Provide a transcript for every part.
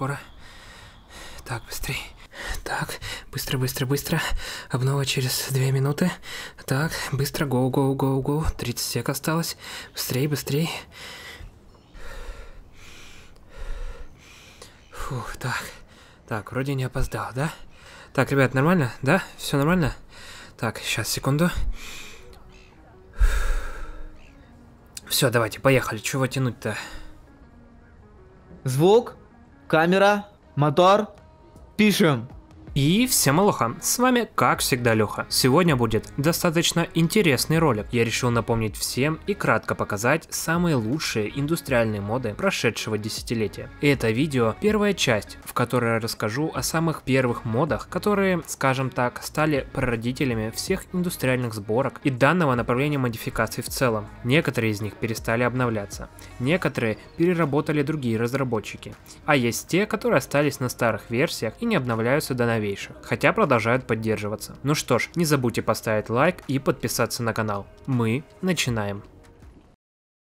скоро. Так, быстрей. Так, быстро, быстро, быстро. Обнова через две минуты. Так, быстро, гоу, гоу, гоу, гоу. 30 сек осталось. Быстрей, быстрей. Фух, так. Так, вроде не опоздал, да? Так, ребят, нормально, да? Все нормально? Так, сейчас, секунду. Все, давайте, поехали. Чего тянуть-то? Звук? камера, мотор, пишем. И всем алоха, с вами как всегда Леха. Сегодня будет достаточно интересный ролик. Я решил напомнить всем и кратко показать самые лучшие индустриальные моды прошедшего десятилетия. И это видео первая часть, в которой я расскажу о самых первых модах, которые, скажем так, стали прародителями всех индустриальных сборок и данного направления модификаций в целом. Некоторые из них перестали обновляться, некоторые переработали другие разработчики, а есть те, которые остались на старых версиях и не обновляются до новых новейших, хотя продолжают поддерживаться. Ну что ж, не забудьте поставить лайк и подписаться на канал. Мы начинаем.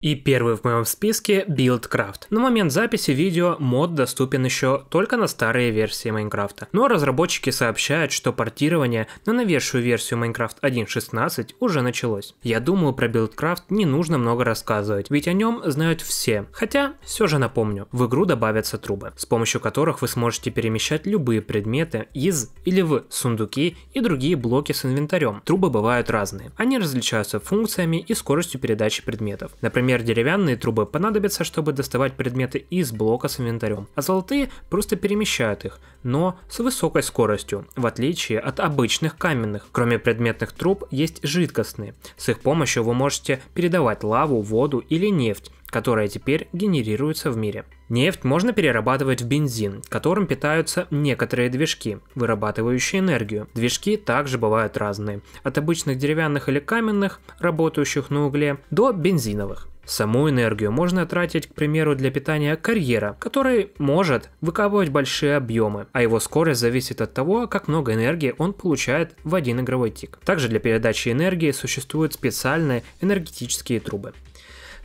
И первый в моем списке – BuildCraft. На момент записи видео мод доступен еще только на старые версии Майнкрафта. Но разработчики сообщают, что портирование на новейшую версию Minecraft 1.16 уже началось. Я думаю, про BuildCraft не нужно много рассказывать, ведь о нем знают все. Хотя, все же напомню, в игру добавятся трубы, с помощью которых вы сможете перемещать любые предметы из или в сундуки и другие блоки с инвентарем. Трубы бывают разные. Они различаются функциями и скоростью передачи предметов. Например, Например, деревянные трубы понадобятся, чтобы доставать предметы из блока с инвентарем, а золотые просто перемещают их, но с высокой скоростью, в отличие от обычных каменных. Кроме предметных труб есть жидкостные. С их помощью вы можете передавать лаву, воду или нефть, которая теперь генерируется в мире. Нефть можно перерабатывать в бензин, которым питаются некоторые движки, вырабатывающие энергию. Движки также бывают разные, от обычных деревянных или каменных, работающих на угле, до бензиновых. Саму энергию можно тратить, к примеру, для питания карьера, который может выкапывать большие объемы, а его скорость зависит от того, как много энергии он получает в один игровой тик. Также для передачи энергии существуют специальные энергетические трубы.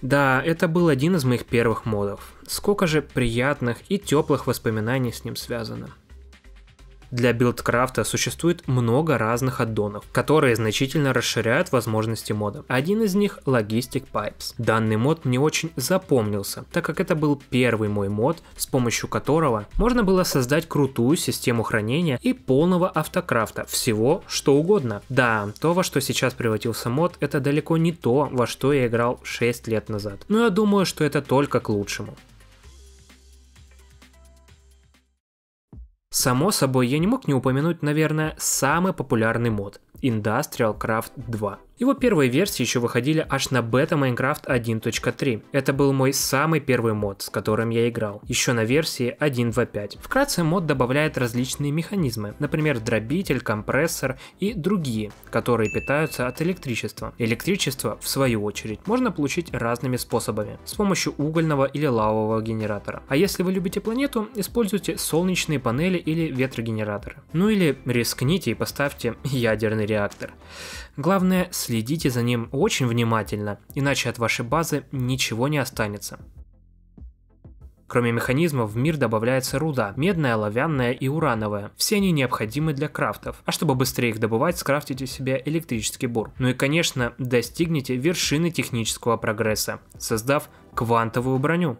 Да, это был один из моих первых модов. Сколько же приятных и теплых воспоминаний с ним связано. Для билдкрафта существует много разных аддонов, которые значительно расширяют возможности мода. Один из них — Logistic Pipes. Данный мод мне очень запомнился, так как это был первый мой мод, с помощью которого можно было создать крутую систему хранения и полного автокрафта всего, что угодно. Да, то, во что сейчас превратился мод, это далеко не то, во что я играл 6 лет назад. Но я думаю, что это только к лучшему. Само собой, я не мог не упомянуть, наверное, самый популярный мод – Industrial Craft 2. Его первые версии еще выходили аж на бета Minecraft 1.3. Это был мой самый первый мод, с которым я играл, еще на версии 1.2.5. Вкратце мод добавляет различные механизмы, например, дробитель, компрессор и другие, которые питаются от электричества. Электричество, в свою очередь, можно получить разными способами, с помощью угольного или лавового генератора. А если вы любите планету, используйте солнечные панели или ветрогенераторы. Ну или рискните и поставьте ядерный реактор. Главное, с Следите за ним очень внимательно, иначе от вашей базы ничего не останется. Кроме механизмов, в мир добавляется руда – медная, оловянная и урановая. Все они необходимы для крафтов. А чтобы быстрее их добывать, скрафтите себе электрический бур. Ну и, конечно, достигните вершины технического прогресса, создав квантовую броню.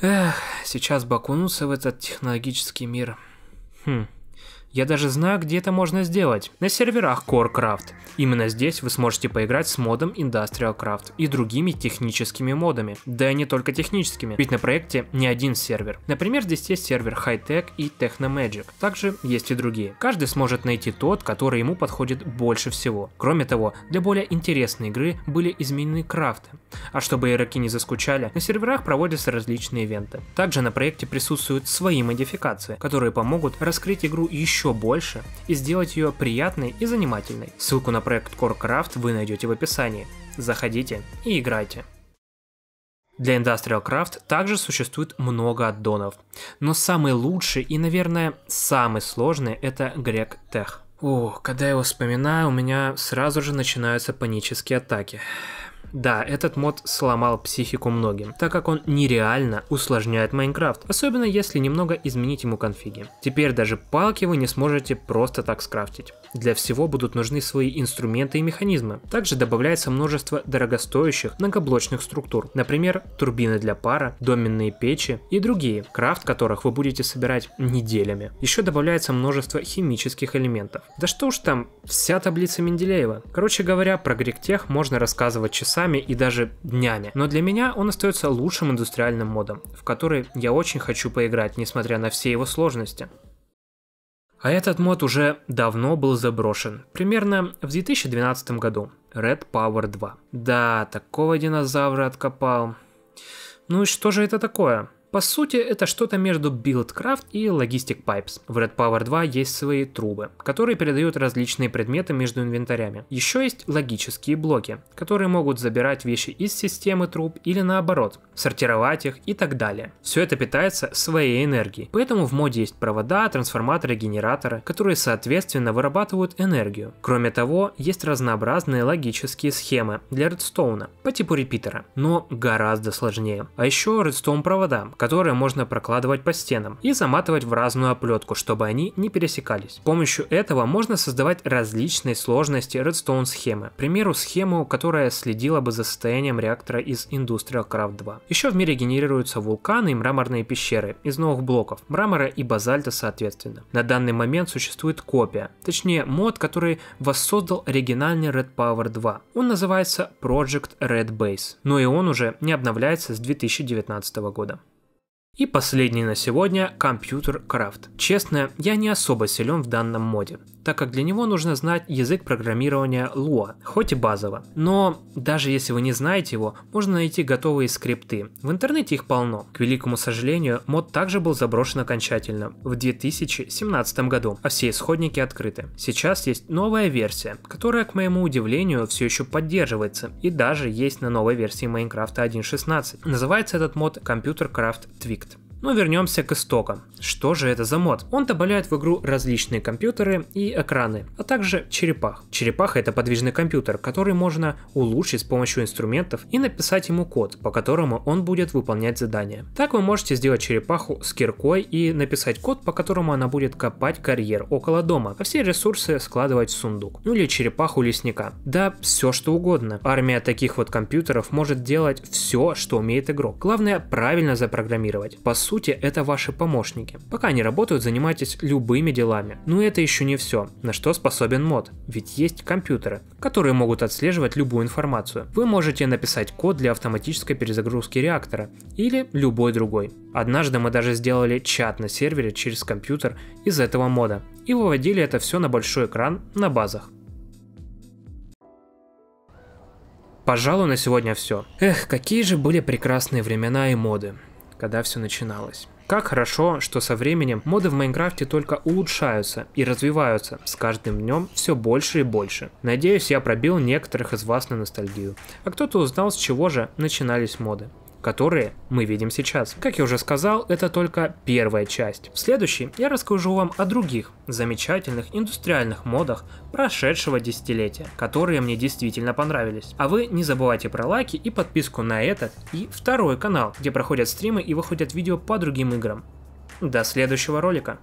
Эх, сейчас бы окунуться в этот технологический мир. Хм, я даже знаю, где это можно сделать. На серверах CoreCraft. Именно здесь вы сможете поиграть с модом Industrial Craft и другими техническими модами. Да и не только техническими, ведь на проекте не один сервер. Например, здесь есть сервер Hightech и Technomagic. Также есть и другие. Каждый сможет найти тот, который ему подходит больше всего. Кроме того, для более интересной игры были изменены крафты. А чтобы игроки не заскучали, на серверах проводятся различные ивенты. Также на проекте присутствуют свои модификации, которые помогут раскрыть игру еще еще больше и сделать ее приятной и занимательной. Ссылку на проект CoreCraft вы найдете в описании. Заходите и играйте. Для Industrial Craft также существует много аддонов, но самый лучший и, наверное, самый сложный – это Greg Tech. О, когда я его вспоминаю, у меня сразу же начинаются панические атаки. Да, этот мод сломал психику многим, так как он нереально усложняет Майнкрафт, особенно если немного изменить ему конфиги. Теперь даже палки вы не сможете просто так скрафтить. Для всего будут нужны свои инструменты и механизмы. Также добавляется множество дорогостоящих многоблочных структур, например, турбины для пара, доменные печи и другие, крафт которых вы будете собирать неделями. Еще добавляется множество химических элементов. Да что уж там, вся таблица Менделеева. Короче говоря, про гриктех можно рассказывать часами, часами и даже днями. Но для меня он остается лучшим индустриальным модом, в который я очень хочу поиграть, несмотря на все его сложности. А этот мод уже давно был заброшен, примерно в 2012 году, Red Power 2. Да, такого динозавра откопал. Ну и что же это такое? По сути, это что-то между BuildCraft и Logistic Pipes. В Red Power 2 есть свои трубы, которые передают различные предметы между инвентарями. Еще есть логические блоки, которые могут забирать вещи из системы труб или наоборот, сортировать их и так далее. Все это питается своей энергией, поэтому в моде есть провода, трансформаторы, генераторы, которые соответственно вырабатывают энергию. Кроме того, есть разнообразные логические схемы для редстоуна по типу репитера, но гораздо сложнее. А еще редстоун провода, которые можно прокладывать по стенам и заматывать в разную оплетку, чтобы они не пересекались. С помощью этого можно создавать различные сложности Redstone схемы. К примеру, схему, которая следила бы за состоянием реактора из Industrial Craft 2. Еще в мире генерируются вулканы и мраморные пещеры из новых блоков, мрамора и базальта соответственно. На данный момент существует копия, точнее мод, который воссоздал оригинальный Red Power 2. Он называется Project Red Base, но и он уже не обновляется с 2019 года. И последний на сегодня – компьютер крафт. Честно, я не особо силен в данном моде, так как для него нужно знать язык программирования Lua, хоть и базово. Но даже если вы не знаете его, можно найти готовые скрипты. В интернете их полно. К великому сожалению, мод также был заброшен окончательно в 2017 году, а все исходники открыты. Сейчас есть новая версия, которая, к моему удивлению, все еще поддерживается и даже есть на новой версии Minecraft 1.16. Называется этот мод Computer Craft Twig. Но вернемся к истокам. Что же это за мод? Он добавляет в игру различные компьютеры и экраны, а также черепах. Черепаха это подвижный компьютер, который можно улучшить с помощью инструментов и написать ему код, по которому он будет выполнять задания. Так вы можете сделать черепаху с киркой и написать код, по которому она будет копать карьер около дома, а все ресурсы складывать в сундук. Ну или черепаху лесника. Да, все что угодно. Армия таких вот компьютеров может делать все, что умеет игрок. Главное правильно запрограммировать. По сути, это ваши помощники. Пока они работают, занимайтесь любыми делами. Но это еще не все, на что способен мод, ведь есть компьютеры, которые могут отслеживать любую информацию. Вы можете написать код для автоматической перезагрузки реактора или любой другой. Однажды мы даже сделали чат на сервере через компьютер из этого мода и выводили это все на большой экран на базах. Пожалуй, на сегодня все. Эх, какие же были прекрасные времена и моды когда все начиналось. Как хорошо, что со временем моды в Майнкрафте только улучшаются и развиваются, с каждым днем все больше и больше. Надеюсь, я пробил некоторых из вас на ностальгию, а кто-то узнал, с чего же начинались моды которые мы видим сейчас. Как я уже сказал, это только первая часть. В следующей я расскажу вам о других замечательных индустриальных модах прошедшего десятилетия, которые мне действительно понравились. А вы не забывайте про лайки и подписку на этот и второй канал, где проходят стримы и выходят видео по другим играм. До следующего ролика!